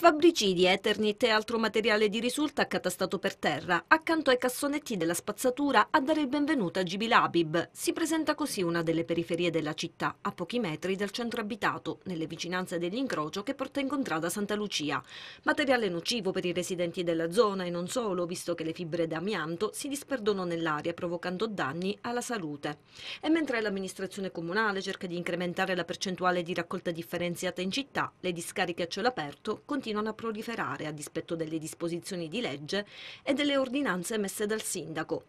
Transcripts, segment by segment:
Sfabbricidi, Eternit e altro materiale di risulta accatastato per terra, accanto ai cassonetti della spazzatura a dare il benvenuto a Gibilabib. Si presenta così una delle periferie della città, a pochi metri dal centro abitato, nelle vicinanze dell'incrocio che porta in contrada Santa Lucia. Materiale nocivo per i residenti della zona e non solo, visto che le fibre d'amianto si disperdono nell'aria provocando danni alla salute. E mentre l'amministrazione comunale cerca di incrementare la percentuale di raccolta differenziata in città, le discariche a cielo aperto continuano continuano a proliferare a dispetto delle disposizioni di legge e delle ordinanze emesse dal sindaco.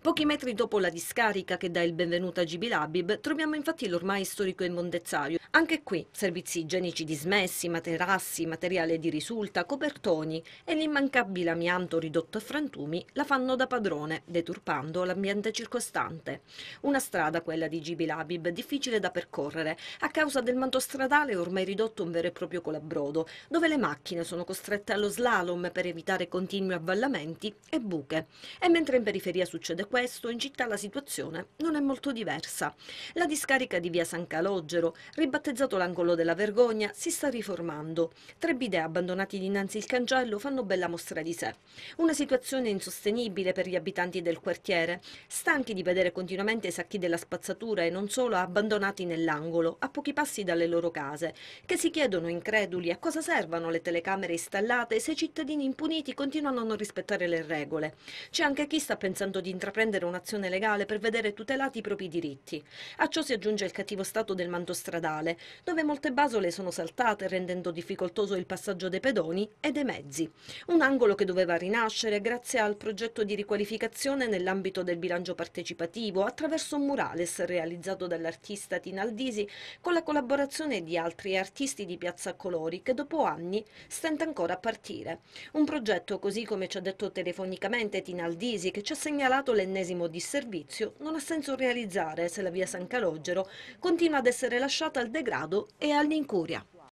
Pochi metri dopo la discarica che dà il benvenuto a Gibilabib troviamo infatti l'ormai storico immondezzaio. Anche qui servizi igienici dismessi, materassi, materiale di risulta, copertoni e l'immancabile amianto ridotto a frantumi la fanno da padrone, deturpando l'ambiente circostante. Una strada, quella di Gibilabib, difficile da percorrere a causa del manto stradale ormai ridotto un vero e proprio colabrodo, dove le macchine macchine sono costrette allo slalom per evitare continui avvallamenti e buche. E mentre in periferia succede questo, in città la situazione non è molto diversa. La discarica di via San Calogero, ribattezzato l'angolo della vergogna, si sta riformando. Tre bidè abbandonati dinanzi il cancello fanno bella mostra di sé. Una situazione insostenibile per gli abitanti del quartiere, stanchi di vedere continuamente i sacchi della spazzatura e non solo abbandonati nell'angolo, a pochi passi dalle loro case, che si chiedono increduli a cosa servano le telecamere installate se i cittadini impuniti continuano a non rispettare le regole. C'è anche chi sta pensando di intraprendere un'azione legale per vedere tutelati i propri diritti. A ciò si aggiunge il cattivo stato del manto stradale, dove molte basole sono saltate rendendo difficoltoso il passaggio dei pedoni e dei mezzi. Un angolo che doveva rinascere grazie al progetto di riqualificazione nell'ambito del bilancio partecipativo attraverso un murales realizzato dall'artista Tinaldisi con la collaborazione di altri artisti di Piazza Colori che dopo anni stenta ancora a partire. Un progetto, così come ci ha detto telefonicamente Tinaldisi, che ci ha segnalato l'ennesimo disservizio, non ha senso realizzare se la via San Calogero continua ad essere lasciata al degrado e all'incuria.